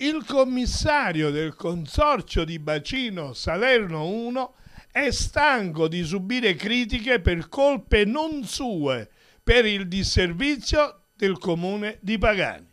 il commissario del consorzio di bacino Salerno 1 è stanco di subire critiche per colpe non sue per il disservizio del comune di Pagani.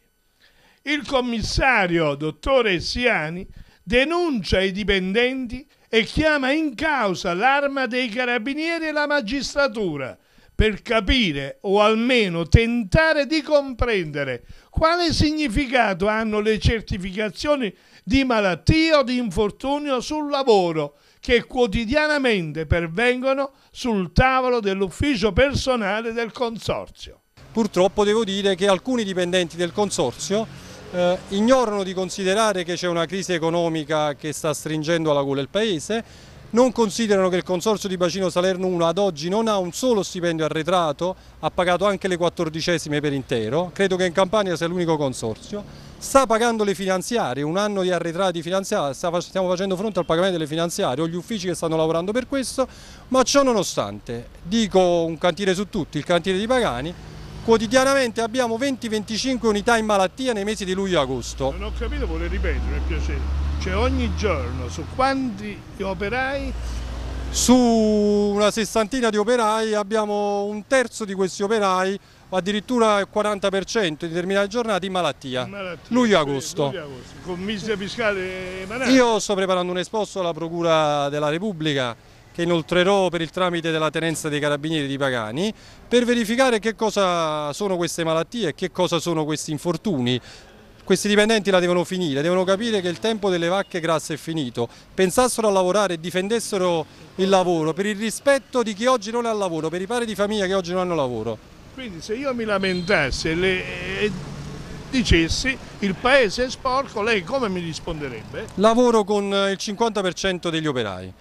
Il commissario dottore Siani denuncia i dipendenti e chiama in causa l'arma dei carabinieri e la magistratura per capire o almeno tentare di comprendere quale significato hanno le certificazioni di malattia o di infortunio sul lavoro che quotidianamente pervengono sul tavolo dell'ufficio personale del Consorzio. Purtroppo devo dire che alcuni dipendenti del Consorzio eh, ignorano di considerare che c'è una crisi economica che sta stringendo alla gola il Paese non considerano che il Consorzio di Bacino Salerno 1 ad oggi non ha un solo stipendio arretrato, ha pagato anche le quattordicesime per intero, credo che in Campania sia l'unico consorzio, sta pagando le finanziarie, un anno di arretrati finanziari, stiamo facendo fronte al pagamento delle finanziarie ho gli uffici che stanno lavorando per questo, ma ciò nonostante, dico un cantiere su tutti, il cantiere di Pagani, quotidianamente abbiamo 20-25 unità in malattia nei mesi di luglio agosto. Non ho capito, vorrei ripetere, è piacere. Cioè ogni giorno su quanti operai? Su una sessantina di operai abbiamo un terzo di questi operai addirittura il 40% in determinate giornate in malattia, malattia luglio-agosto. Luglio Commissia fiscale emanata? Io sto preparando un esposto alla Procura della Repubblica che inoltrerò per il tramite della tenenza dei carabinieri di Pagani per verificare che cosa sono queste malattie e che cosa sono questi infortuni questi dipendenti la devono finire, devono capire che il tempo delle vacche grasse è finito, pensassero a lavorare e difendessero il lavoro per il rispetto di chi oggi non ha lavoro, per i pari di famiglia che oggi non hanno lavoro. Quindi se io mi lamentassi e dicessi il paese è sporco, lei come mi risponderebbe? Lavoro con eh, il 50% degli operai.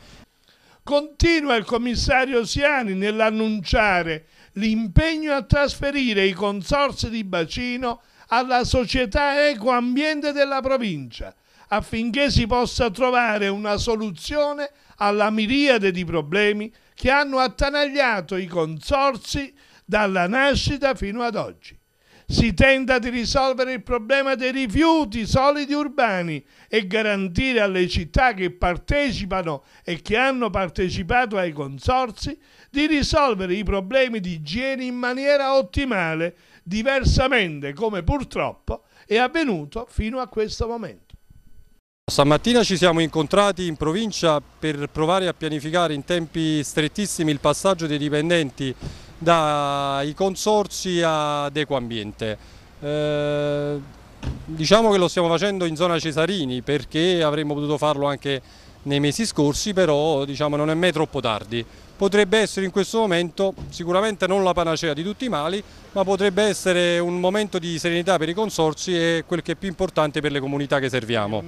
Continua il commissario Siani nell'annunciare l'impegno a trasferire i consorsi di bacino alla società Ecoambiente della provincia affinché si possa trovare una soluzione alla miriade di problemi che hanno attanagliato i consorsi dalla nascita fino ad oggi si tenta di risolvere il problema dei rifiuti solidi urbani e garantire alle città che partecipano e che hanno partecipato ai consorsi di risolvere i problemi di igiene in maniera ottimale, diversamente come purtroppo è avvenuto fino a questo momento. Stamattina ci siamo incontrati in provincia per provare a pianificare in tempi strettissimi il passaggio dei dipendenti dai consorsi ad Ecoambiente. Eh, diciamo che lo stiamo facendo in zona Cesarini perché avremmo potuto farlo anche nei mesi scorsi, però diciamo, non è mai troppo tardi. Potrebbe essere in questo momento sicuramente non la panacea di tutti i mali, ma potrebbe essere un momento di serenità per i consorsi e quel che è più importante per le comunità che serviamo.